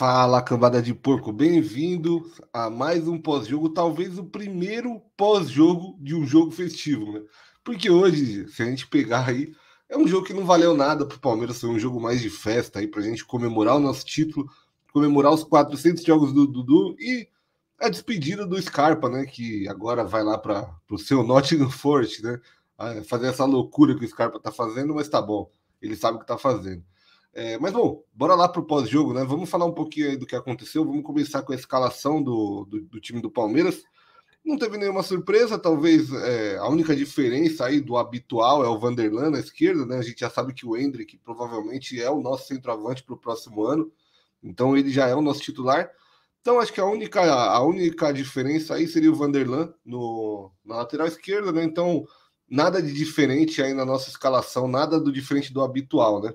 Fala, cambada de porco, bem-vindo a mais um pós-jogo, talvez o primeiro pós-jogo de um jogo festivo, né? Porque hoje, se a gente pegar aí, é um jogo que não valeu nada para o Palmeiras, foi um jogo mais de festa aí para a gente comemorar o nosso título, comemorar os 400 jogos do Dudu e a despedida do Scarpa, né? Que agora vai lá para o seu Nottingham Forte, né? Ah, fazer essa loucura que o Scarpa tá fazendo, mas tá bom, ele sabe o que tá fazendo. É, mas bom, bora lá para o pós-jogo, né? Vamos falar um pouquinho do que aconteceu. Vamos começar com a escalação do, do, do time do Palmeiras. Não teve nenhuma surpresa, talvez é, a única diferença aí do habitual é o Vanderlan na esquerda, né? A gente já sabe que o Hendrick provavelmente é o nosso centroavante para o próximo ano, então ele já é o nosso titular. Então acho que a única, a única diferença aí seria o Vanderlan no, na lateral esquerda, né? Então nada de diferente aí na nossa escalação, nada do diferente do habitual, né?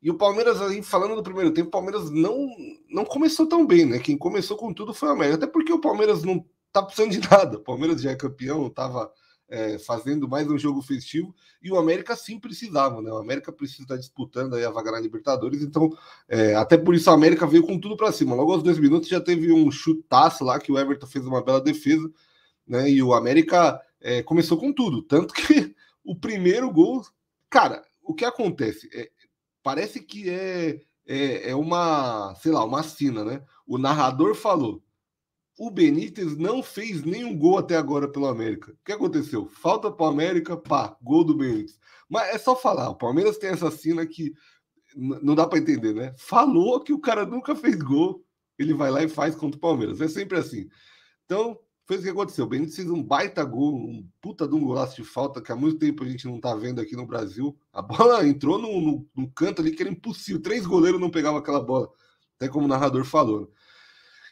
E o Palmeiras, aí, falando do primeiro tempo, o Palmeiras não, não começou tão bem, né? Quem começou com tudo foi o América. Até porque o Palmeiras não tá precisando de nada. O Palmeiras já é campeão, estava é, fazendo mais um jogo festivo. E o América sim precisava, né? O América precisa estar tá disputando aí a vaga na Libertadores. Então, é, até por isso, o América veio com tudo para cima. Logo aos dois minutos já teve um chutaço lá que o Everton fez uma bela defesa, né? E o América é, começou com tudo. Tanto que o primeiro gol. Cara, o que acontece? É, parece que é, é, é uma, sei lá, uma sina, né? O narrador falou: o Benítez não fez nenhum gol até agora pelo América. O que aconteceu? Falta para o América, pá, gol do Benítez. Mas é só falar, o Palmeiras tem essa cena que não dá para entender, né? Falou que o cara nunca fez gol, ele vai lá e faz contra o Palmeiras. É sempre assim. Então, foi isso que aconteceu. O Benítez fez um baita gol, um puta de um golaço de falta que há muito tempo a gente não tá vendo aqui no Brasil. A bola entrou num, no canto ali que era impossível. Três goleiros não pegavam aquela bola, até como o narrador falou. Né?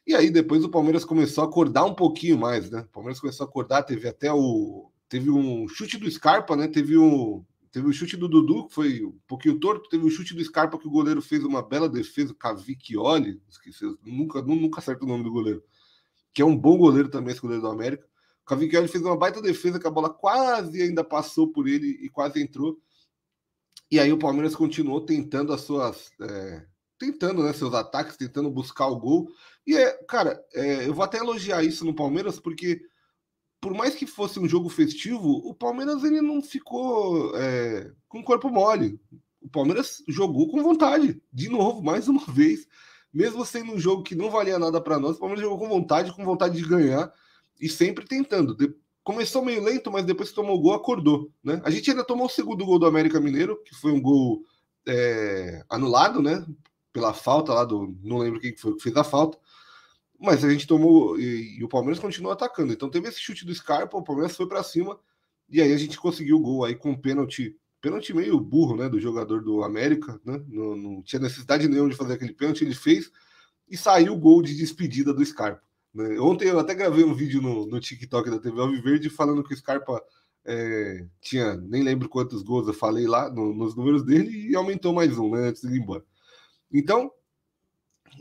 E aí depois o Palmeiras começou a acordar um pouquinho mais, né? O Palmeiras começou a acordar, teve até o. Teve um chute do Scarpa, né? Teve um. Teve o um chute do Dudu, que foi um pouquinho torto. Teve o um chute do Scarpa, que o goleiro fez uma bela defesa, o Cavicchioli, esqueci, nunca, nunca acerto o nome do goleiro que é um bom goleiro também, esse goleiro do América. O Cavicchioli fez uma baita defesa, que a bola quase ainda passou por ele e quase entrou. E aí o Palmeiras continuou tentando as suas. É, tentando né, seus ataques, tentando buscar o gol. E, é, cara, é, eu vou até elogiar isso no Palmeiras, porque por mais que fosse um jogo festivo, o Palmeiras ele não ficou é, com o corpo mole. O Palmeiras jogou com vontade, de novo, mais uma vez mesmo sendo um jogo que não valia nada para nós, o Palmeiras jogou com vontade, com vontade de ganhar e sempre tentando. De... Começou meio lento, mas depois que tomou o gol, acordou. Né? A gente ainda tomou o segundo gol do América Mineiro, que foi um gol é, anulado, né? Pela falta lá do. Não lembro quem foi que fez a falta. Mas a gente tomou. E, e o Palmeiras continuou atacando. Então teve esse chute do Scarpa, o Palmeiras foi para cima. E aí a gente conseguiu o gol aí com um pênalti pênalti meio burro, né, do jogador do América, né? Não, não, tinha necessidade nenhuma de fazer aquele pênalti, ele fez e saiu o gol de despedida do Scarpa. Né? Ontem eu até gravei um vídeo no, no TikTok da TV Alviverde falando que o Scarpa é, tinha, nem lembro quantos gols eu falei lá no, nos números dele e aumentou mais um, né, antes de ir embora. Então,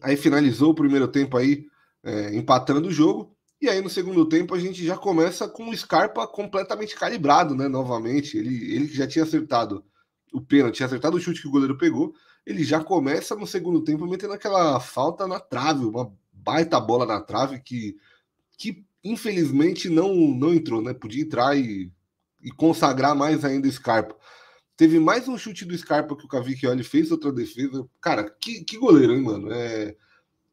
aí finalizou o primeiro tempo aí, é, empatando o jogo, e aí no segundo tempo a gente já começa com o Scarpa completamente calibrado, né? Novamente, ele, ele que já tinha acertado o pênalti, tinha acertado o chute que o goleiro pegou, ele já começa no segundo tempo metendo aquela falta na trave, uma baita bola na trave que, que infelizmente não, não entrou, né? Podia entrar e, e consagrar mais ainda o Scarpa. Teve mais um chute do Scarpa que o Cavicchioli fez, outra defesa. Cara, que, que goleiro, hein, mano? É,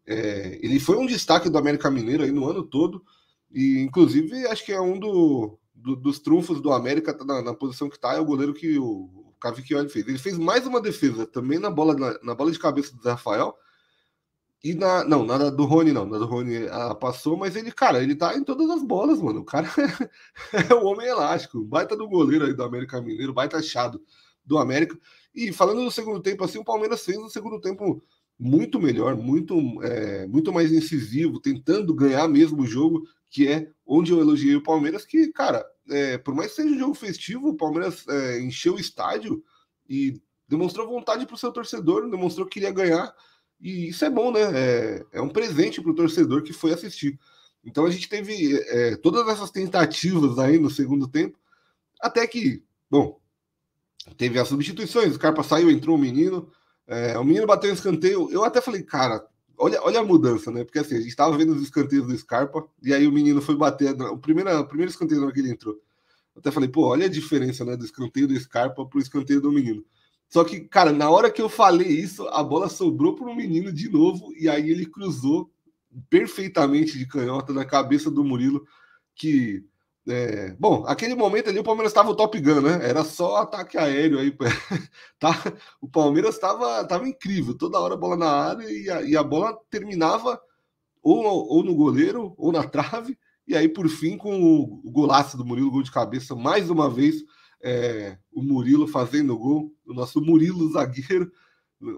é, ele foi um destaque do América Mineiro aí no ano todo. E, inclusive, acho que é um do, do, dos trunfos do América tá na, na, posição que tá, é o goleiro que o, o Cavicchioli fez. Ele fez mais uma defesa também na bola, na, na, bola de cabeça do Rafael. E na. Não, nada do Rony, não. Nada do Rony ah, passou, mas ele, cara, ele tá em todas as bolas, mano. O cara é, o homem elástico. Baita do goleiro aí do América Mineiro, baita achado do América. E falando do segundo tempo, assim, o Palmeiras fez no segundo tempo muito melhor, muito, é, muito mais incisivo, tentando ganhar mesmo o jogo, que é onde eu elogiei o Palmeiras, que, cara, é, por mais que seja um jogo festivo, o Palmeiras é, encheu o estádio e demonstrou vontade para o seu torcedor, demonstrou que queria ganhar, e isso é bom, né? É, é um presente para o torcedor que foi assistir. Então a gente teve é, todas essas tentativas aí no segundo tempo, até que, bom, teve as substituições, o Carpa saiu, entrou o menino, é, o menino bateu um escanteio. Eu até falei, cara, olha, olha a mudança, né? Porque assim, a gente estava vendo os escanteios do Scarpa, e aí o menino foi bater. O primeiro, o primeiro escanteio que ele entrou. Eu até falei, pô, olha a diferença né, do escanteio do Scarpa pro escanteio do menino. Só que, cara, na hora que eu falei isso, a bola sobrou pro menino de novo, e aí ele cruzou perfeitamente de canhota na cabeça do Murilo, que é, bom, aquele momento ali o Palmeiras estava o Top Gun, né? Era só ataque aéreo aí. tá? O Palmeiras estava tava incrível, toda hora a bola na área e a, e a bola terminava ou, ou, no goleiro ou na trave. E aí, por fim, com o, o golaço do Murilo, gol de cabeça, mais uma vez, é, o Murilo fazendo gol, o nosso Murilo zagueiro.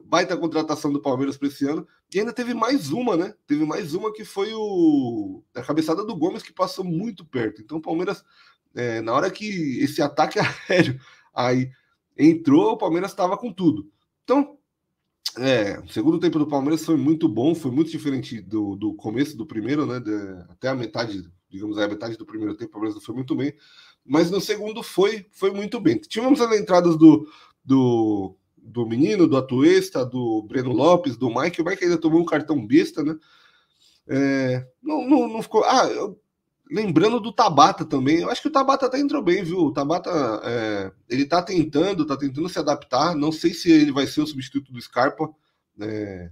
Baita contratação do Palmeiras para esse ano. E ainda teve mais uma, né? Teve mais uma que foi o... a cabeçada do Gomes que passou muito perto. Então o Palmeiras, é, na hora que esse ataque aéreo aí entrou, o Palmeiras estava com tudo. Então, é, o segundo tempo do Palmeiras foi muito bom, foi muito diferente do, do começo do primeiro, né? De, até a metade, digamos, a metade do primeiro tempo, o Palmeiras não foi muito bem. Mas no segundo foi, foi muito bem. Tínhamos as entradas do, do do menino, do Atuesta, do Breno Lopes, do Mike. O Mike ainda tomou um cartão besta, né? É, não, não, não, ficou. Ah, eu, lembrando do Tabata também. Eu acho que o Tabata até entrou bem, viu? O Tabata é, ele tá tentando, tá tentando se adaptar. Não sei se ele vai ser o substituto do Scarpa. É,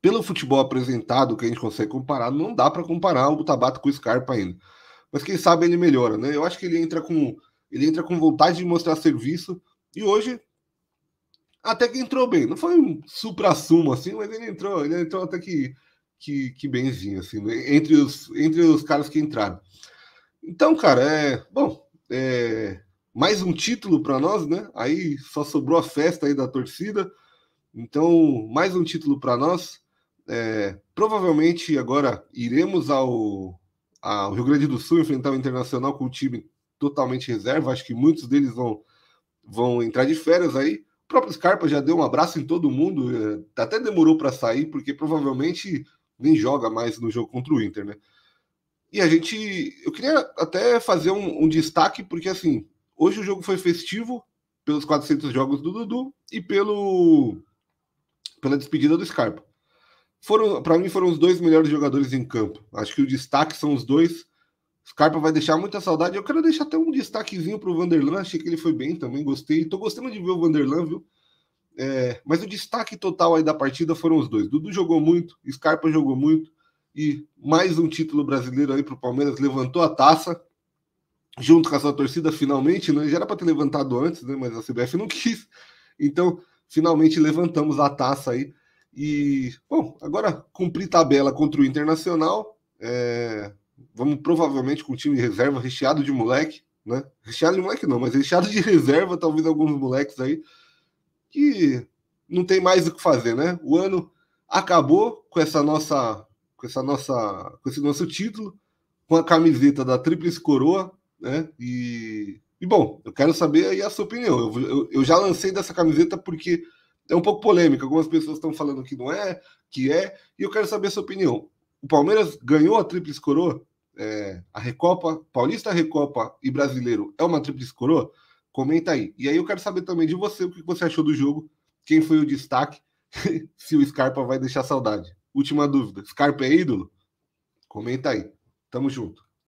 pelo futebol apresentado que a gente consegue comparar, não dá para comparar o Tabata com o Scarpa ainda. Mas quem sabe ele melhora, né? Eu acho que ele entra com ele entra com vontade de mostrar serviço e hoje até que entrou bem. Não foi um supra-sumo, assim, mas ele entrou, ele entrou até que, que, que benzinho, assim, né, entre os, entre os caras que entraram. Então, cara, é. Bom, é, mais um título para nós, né? Aí só sobrou a festa aí da torcida. Então, mais um título para nós. É, provavelmente agora iremos ao, ao Rio Grande do Sul enfrentar o Internacional com o time totalmente reserva. Acho que muitos deles vão, vão entrar de férias aí próprio Scarpa já deu um abraço em todo mundo, é, até demorou para sair, porque provavelmente nem joga mais no jogo contra o Inter, né? E a gente. Eu queria até fazer um, um destaque, porque assim, hoje o jogo foi festivo pelos 400 jogos do Dudu e pelo pela despedida do Scarpa. Foram, para mim foram os dois melhores jogadores em campo. Acho que o destaque são os dois. Scarpa vai deixar muita saudade. Eu quero deixar até um destaquezinho para o Vanderlan. Achei que ele foi bem também, gostei. Estou gostando de ver o Vanderlan, viu? É, mas o destaque total aí da partida foram os dois. Dudu jogou muito, Scarpa jogou muito. E mais um título brasileiro aí para o Palmeiras. Levantou a taça, junto com a sua torcida, finalmente. Né? Já era para ter levantado antes, né? mas a CBF não quis. Então, finalmente levantamos a taça aí. E, bom, agora cumprir tabela contra o Internacional. É, Vamos provavelmente com o time de reserva recheado de moleque, né? Recheado de moleque não, mas recheado de reserva, talvez alguns moleques aí que não tem mais o que fazer, né? O ano acabou com essa nossa com essa nossa com esse nosso título, com a camiseta da Tríplice Coroa, né? E, e bom, eu quero saber aí a sua opinião. Eu, eu, eu já lancei dessa camiseta porque é um pouco polêmica. Algumas pessoas estão falando que não é, que é, e eu quero saber a sua opinião. O Palmeiras ganhou a Tríplice Coroa? é, a Recopa, Paulista, Recopa e Brasileiro é uma tríplice coroa? Comenta aí. E aí eu quero saber também de você o que você achou do jogo, quem foi o destaque, se o Scarpa vai deixar saudade. Última dúvida: Scarpa é ídolo? Comenta aí. Tamo junto.